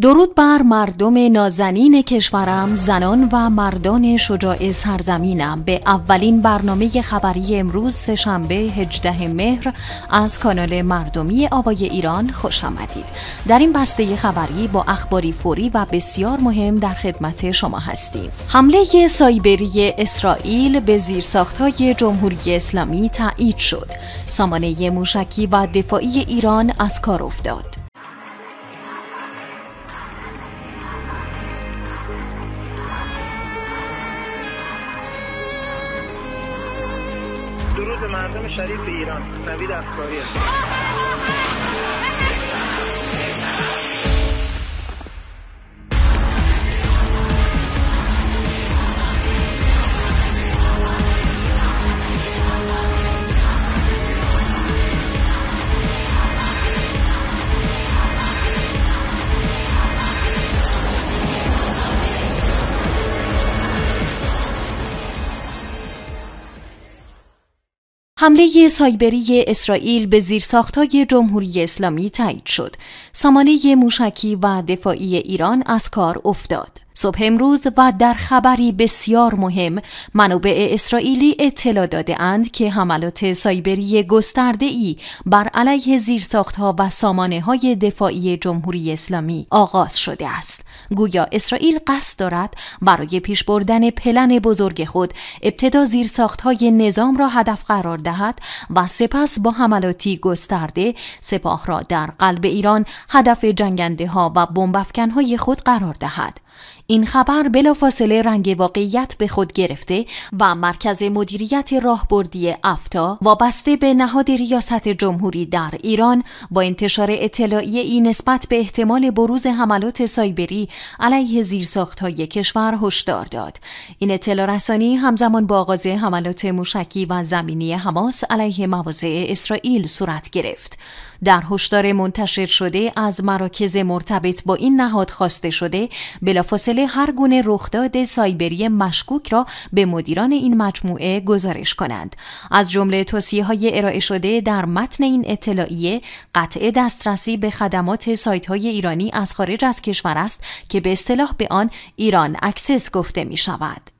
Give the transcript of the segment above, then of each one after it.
درود بر مردم نازنین کشورم زنان و مردان شجاع سرزمینم به اولین برنامه خبری امروز سهشنبه 18 مهر از کانال مردمی آوای ایران خوش آمدید در این بسته خبری با اخباری فوری و بسیار مهم در خدمت شما هستیم حمله سایبری اسرائیل به زیرساختهای جمهوری اسلامی تایید شد سامانه موشکی و دفاعی ایران از کار افتاد شریف ایران نوید افکاری حمله سایبری اسرائیل به زیرساختهای جمهوری اسلامی تایید شد. سامانه موشکی و دفاعی ایران از کار افتاد. صبح امروز و در خبری بسیار مهم منابع اسرائیلی اطلاع داده اند که حملات سایبری گسترده ای بر علیه زیرساختها و سامانه های دفاعی جمهوری اسلامی آغاز شده است. گویا اسرائیل قصد دارد برای پیش بردن پلن بزرگ خود ابتدا زیرساختهای نظام را هدف قرار دهد و سپس با حملاتی گسترده سپاه را در قلب ایران هدف جنگنده ها و بمبافکن های خود قرار دهد. این خبر بلافاصله رنگ واقعیت به خود گرفته و مرکز مدیریت راهبردی افتا وابسته به نهاد ریاست جمهوری در ایران با انتشار این نسبت به احتمال بروز حملات سایبری علیه زیرساخت های کشور هشدار داد این اطلاع رسانی همزمان با آغاز حملات موشکی و زمینی حماس علیه مواضع اسرائیل صورت گرفت در هشدار منتشر شده از مراکز مرتبط با این نهاد خواسته شده بلافاصله هر گونه رخداد سایبری مشکوک را به مدیران این مجموعه گزارش کنند از جمله توصیه های ارائه شده در متن این اطلاعیه قطع دسترسی به خدمات سایت های ایرانی از خارج از کشور است که به اصطلاح به آن ایران اکسس گفته می شود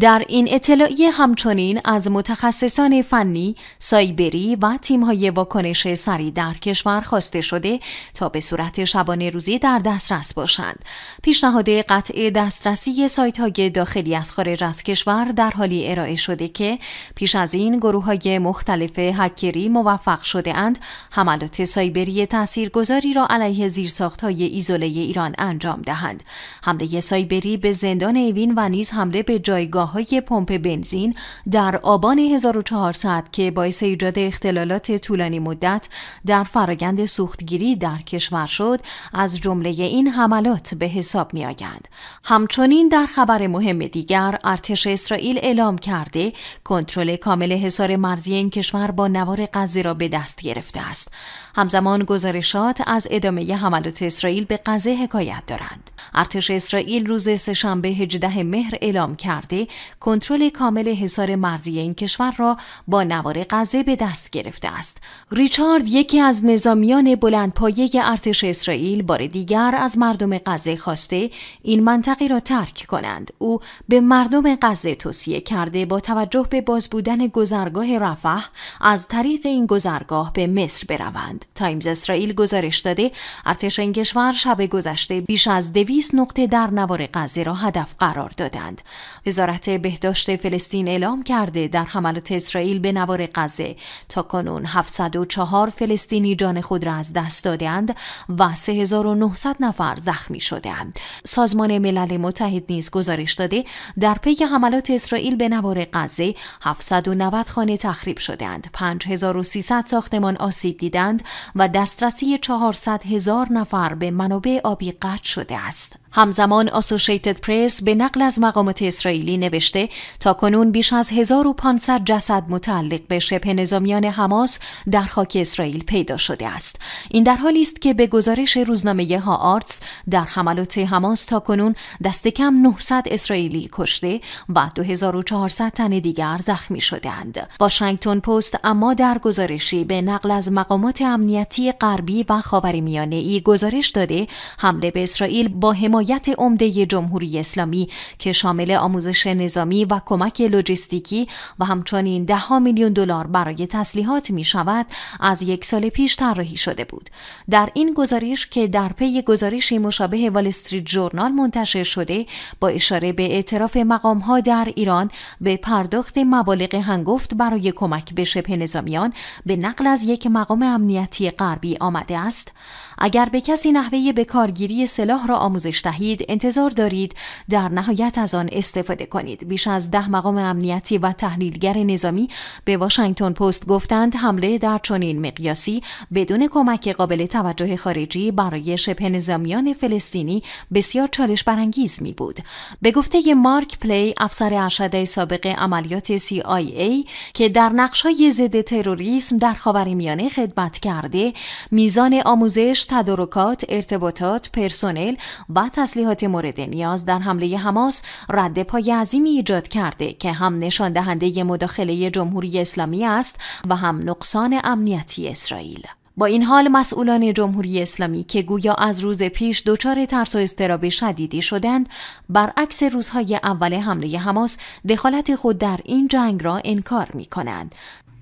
در این اطلاعیه همچنین از متخصصان فنی، سایبری و تیم‌های واکنش سریع در کشور خواسته شده تا به صورت شبانه روزی در دسترس باشند. پیشنهاد قطع دسترسی سایت‌های داخلی از خارج از کشور در حالی ارائه شده که پیش از این گروه‌های مختلف هکری موفق شده اند حملات سایبری تاثیرگذاری را علیه زیرساخت‌های ایزوله ایران انجام دهند. حمله سایبری به زندان اوین و نیز حمله به جایگاه های پمپ بنزین در آبان 1400 که باعث ایجاد اختلالات طولانی مدت در فرایند سوختگیری در کشور شد از جمله این حملات به حساب می آیند. همچنین در خبر مهم دیگر ارتش اسرائیل اعلام کرده کنترل کامل حصار مرزی این کشور با نوار غزه را به دست گرفته است. همزمان گزارشات از ادامه حملات اسرائیل به غزه حکایت دارند ارتش اسرائیل روز سهشنبه 18 مهر اعلام کرده کنترل کامل حصار مرزی این کشور را با نوار غزه به دست گرفته است ریچارد یکی از نظامیان بلندپایه ارتش اسرائیل بار دیگر از مردم غزه خواسته این منطقه را ترک کنند او به مردم غزه توصیه کرده با توجه به باز بودن گذرگاه رفح از طریق این گذرگاه به مصر بروند تایمز اسرائیل گزارش داده ارتش این کشور شب گذشته بیش از دویست نقطه در نوار غزه را هدف قرار دادند وزارت بهداشت فلسطین اعلام کرده در حملات اسرائیل به نوار غزه تا کنون 704 فلسطینی جان خود را از دست دادند و 3900 نفر زخمی شدند سازمان ملل متحد نیز گزارش داده در پی حملات اسرائیل به نوار غزه 790 خانه تخریب شدند 5300 ساختمان آسیب دیدند و دسترسی 400 هزار نفر به منابع آبی قطع شده است. همزمان آسوشیتد پرس به نقل از مقامات اسرائیلی نوشته تا کنون بیش از 1500 جسد متعلق به شبه نظامیان حماس در خاک اسرائیل پیدا شده است. این در حالی است که به گزارش روزنامه ها آرتس در حملات حماس تا کنون دست کم 900 اسرائیلی کشته و 2400 تن دیگر زخمی شدهاند واشنگتن پست اما در گزارشی به نقل از مقامات امنیتی امنیتی غربی و خاورمیانه ای گزارش داده حمله به اسرائیل با حمایت عمده جمهوری اسلامی که شامل آموزش نظامی و کمک لوجستیکی و همچنین دهها میلیون دلار برای تسلیحات می شود از یک سال پیش طراحی شده بود در این گزارش که در پی گزارشی مشابه وال استریت جورنال منتشر شده با اشاره به اعتراف مقام ها در ایران به پرداخت مبالغ هنگفت برای کمک به شبه نظامیان به نقل از یک مقام امنیتی خطی آمده است اگر به کسی نحوه کارگیری سلاح را آموزش دهید انتظار دارید در نهایت از آن استفاده کنید بیش از ده مقام امنیتی و تحلیلگر نظامی به واشنگتن پست گفتند حمله در چنین مقیاسی بدون کمک قابل توجه خارجی برای شبه نظامیان فلسطینی بسیار چالش برانگیز می بود به گفته مارک پلی افسر ارشد سابق عملیات CIA که در های ضد تروریسم در خاورمیانه خدمت کرده میزان آموزش تدارکات، ارتباطات، پرسنل و تسلیحات مورد نیاز در حمله حماس رد پای عظیمی ایجاد کرده که هم نشان دهنده مداخله جمهوری اسلامی است و هم نقصان امنیتی اسرائیل. با این حال مسئولان جمهوری اسلامی که گویا از روز پیش دچار ترس و استراب شدیدی شدند برعکس روزهای اول حمله حماس دخالت خود در این جنگ را انکار می کنند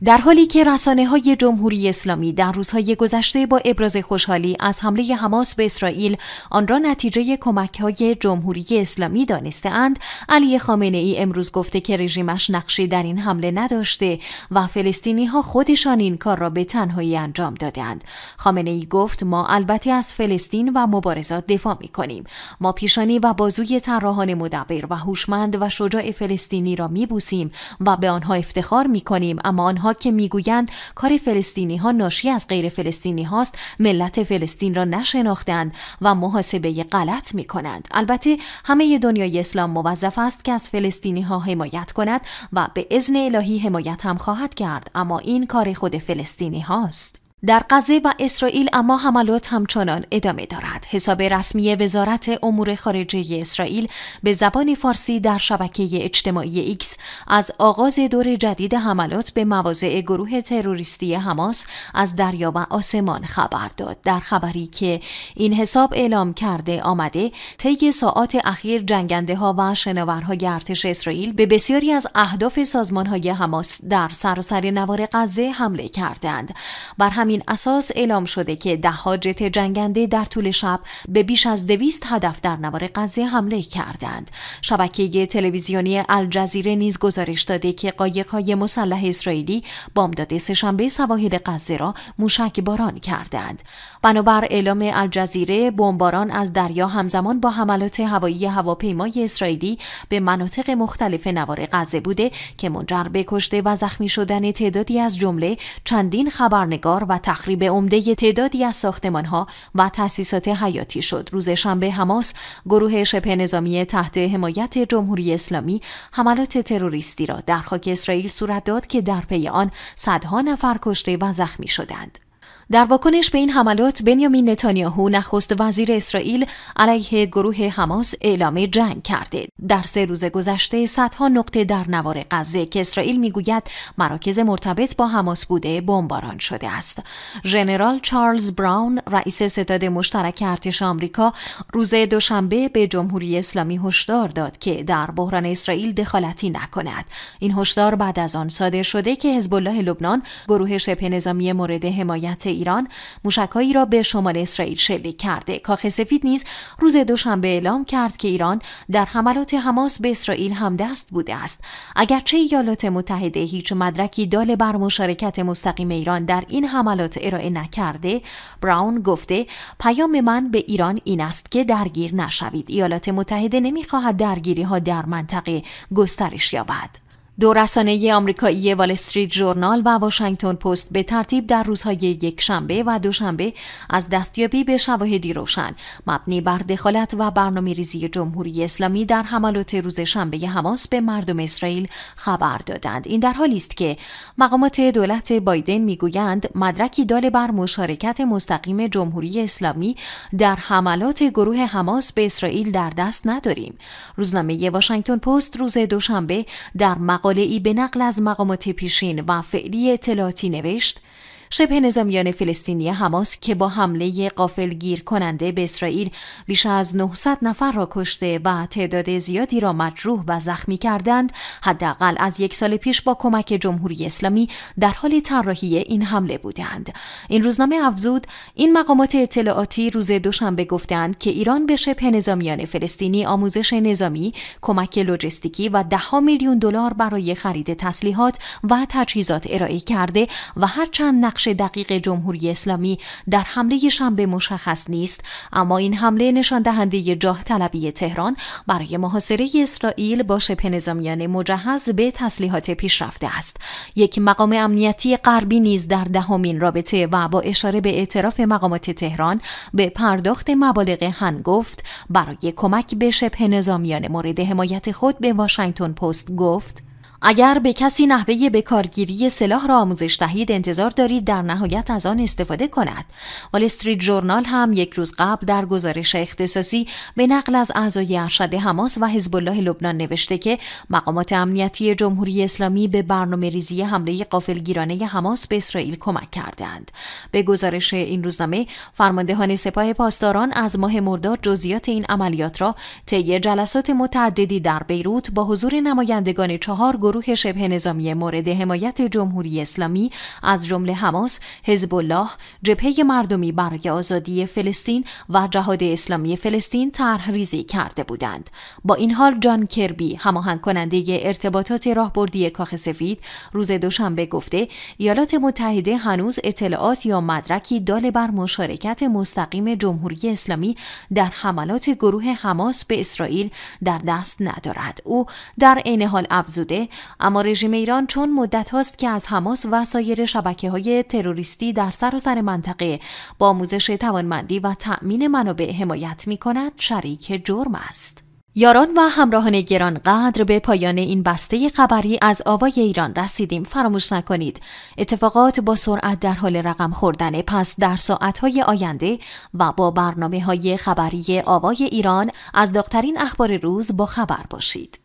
در حالی که رسانه های جمهوری اسلامی در روزهای گذشته با ابراز خوشحالی از حمله حماس به اسرائیل آن را نتیجه کمک های جمهوری اسلامی دانسته اند، علی خامنه ای امروز گفته که رژیمش نقشی در این حمله نداشته و فلسطینی ها خودشان این کار را به تنهایی انجام دادند. خامنه ای گفت ما البته از فلسطین و مبارزات دفاع می کنیم. ما پیشانی و بازوی طراحان مدبر و هوشمند و شجاع فلسطینی را می و به آنها افتخار می اما آنها که میگویند کار فلسطینی ها ناشی از غیر فلسطینی هاست ملت فلسطین را نشناختند و محاسبه غلط می کنند. البته همه دنیای اسلام موظف است که از فلسطینی ها حمایت کند و به اذن الهی حمایت هم خواهد کرد اما این کار خود فلسطینی هاست. در غزه و اسرائیل اما حملات همچنان ادامه دارد. حساب رسمی وزارت امور خارجه اسرائیل به زبان فارسی در شبکه اجتماعی ایکس از آغاز دور جدید حملات به مواضع گروه تروریستی حماس از دریا و آسمان خبر داد. در خبری که این حساب اعلام کرده آمده، طی ساعات اخیر جنگنده ها و شناورهای ارتش اسرائیل به بسیاری از اهداف سازمان های حماس در سراسر نوار غزه حمله کردند. بر همین اساس اعلام شده که ها جت جنگنده در طول شب به بیش از دویست هدف در نوار غزه حمله کردند شبکه تلویزیونی الجزیره نیز گزارش داده که قایق‌های مسلح اسرائیلی بامداد سهشنبه سواحل غزه را موشک باران کردند بنابر اعلام الجزیره بمباران از دریا همزمان با حملات هوایی هواپیمای اسرائیلی به مناطق مختلف نوار غزه بوده که منجر به کشته و زخمی شدن تعدادی از جمله چندین خبرنگار و تخریب عمده تعدادی از ساختمانها و تأسیسات حیاتی شد. روز شنبه حماس گروه شبه نظامی تحت حمایت جمهوری اسلامی حملات تروریستی را در خاک اسرائیل صورت داد که در پی آن صدها نفر کشته و زخمی شدند. در واکنش به این حملات بنیامین نتانیاهو نخست وزیر اسرائیل علیه گروه حماس اعلام جنگ کرده در سه روز گذشته صدها نقطه در نوار غزه که اسرائیل میگوید مراکز مرتبط با حماس بوده بمباران شده است ژنرال چارلز براون رئیس ستاد مشترک ارتش آمریکا روز دوشنبه به جمهوری اسلامی هشدار داد که در بحران اسرائیل دخالتی نکند این هشدار بعد از آن صادر شده که حزب الله لبنان گروه شبه نظامی مورد حمایت ایران موشکهایی را به شمال اسرائیل شلیک کرده کاخ سفید نیز روز دوشنبه اعلام کرد که ایران در حملات حماس به اسرائیل همدست بوده است اگرچه ایالات متحده هیچ مدرکی دال بر مشارکت مستقیم ایران در این حملات ارائه نکرده براون گفته پیام من به ایران این است که درگیر نشوید ایالات متحده نمیخواهد درگیری ها در منطقه گسترش یابد دو رسانه آمریکایی وال استریت جورنال و واشنگتن پست به ترتیب در روزهای یک شنبه و دوشنبه از دستیابی به شواهدی روشن مبنی بر دخالت و برنامه ریزی جمهوری اسلامی در حملات روز شنبه حماس به مردم اسرائیل خبر دادند این در حالی است که مقامات دولت بایدن میگویند مدرکی داله بر مشارکت مستقیم جمهوری اسلامی در حملات گروه حماس به اسرائیل در دست نداریم روزنامه واشنگتن پست روز دوشنبه در مقال مقاله ای به نقل از مقامات پیشین و فعلی اطلاعاتی نوشت شبه نظامیان فلسطینی حماس که با حمله گیر کننده به اسرائیل بیش از 900 نفر را کشته و تعداد زیادی را مجروح و زخمی کردند حداقل از یک سال پیش با کمک جمهوری اسلامی در حال طراحی این حمله بودند این روزنامه افزود این مقامات اطلاعاتی روز دوشنبه گفتند که ایران به شبه نظامیان فلسطینی آموزش نظامی کمک لوجستیکی و ده میلیون دلار برای خرید تسلیحات و تجهیزات ارائه کرده و هرچند نقش دقیق جمهوری اسلامی در حمله شنبه مشخص نیست اما این حمله نشان دهنده جاه طلبی تهران برای محاصره اسرائیل با شبه نظامیان مجهز به تسلیحات پیشرفته است یک مقام امنیتی غربی نیز در دهمین رابطه و با اشاره به اعتراف مقامات تهران به پرداخت مبالغ هن گفت برای کمک به شبه نظامیان مورد حمایت خود به واشنگتن پست گفت اگر به کسی نحوه کارگیری سلاح را آموزش دهید انتظار دارید در نهایت از آن استفاده کند وال استریت جورنال هم یک روز قبل در گزارش اختصاصی به نقل از اعضای ارشد حماس و حزب الله لبنان نوشته که مقامات امنیتی جمهوری اسلامی به برنامه ریزی حمله قافلگیرانه حماس به اسرائیل کمک کردند به گزارش این روزنامه فرماندهان سپاه پاسداران از ماه مرداد جزئیات این عملیات را طی جلسات متعددی در بیروت با حضور نمایندگان چهار گروه شبه نظامی مورد حمایت جمهوری اسلامی از جمله حماس، حزب الله، جبهه مردمی برای آزادی فلسطین و جهاد اسلامی فلسطین طرحریزی کرده بودند. با این حال جان کربی هماهنگ کننده ارتباطات راهبردی کاخ سفید روز دوشنبه گفته ایالات متحده هنوز اطلاعات یا مدرکی دال بر مشارکت مستقیم جمهوری اسلامی در حملات گروه حماس به اسرائیل در دست ندارد او در عین حال افزوده اما رژیم ایران چون مدت هاست که از حماس و سایر شبکه های تروریستی در سراسر سر منطقه با آموزش توانمندی و تأمین منابع حمایت می کند شریک جرم است. یاران و همراهان قدر به پایان این بسته خبری از آوای ایران رسیدیم فراموش نکنید اتفاقات با سرعت در حال رقم خوردن پس در ساعتهای آینده و با برنامه های خبری آوای ایران از داخترین اخبار روز با خبر باشید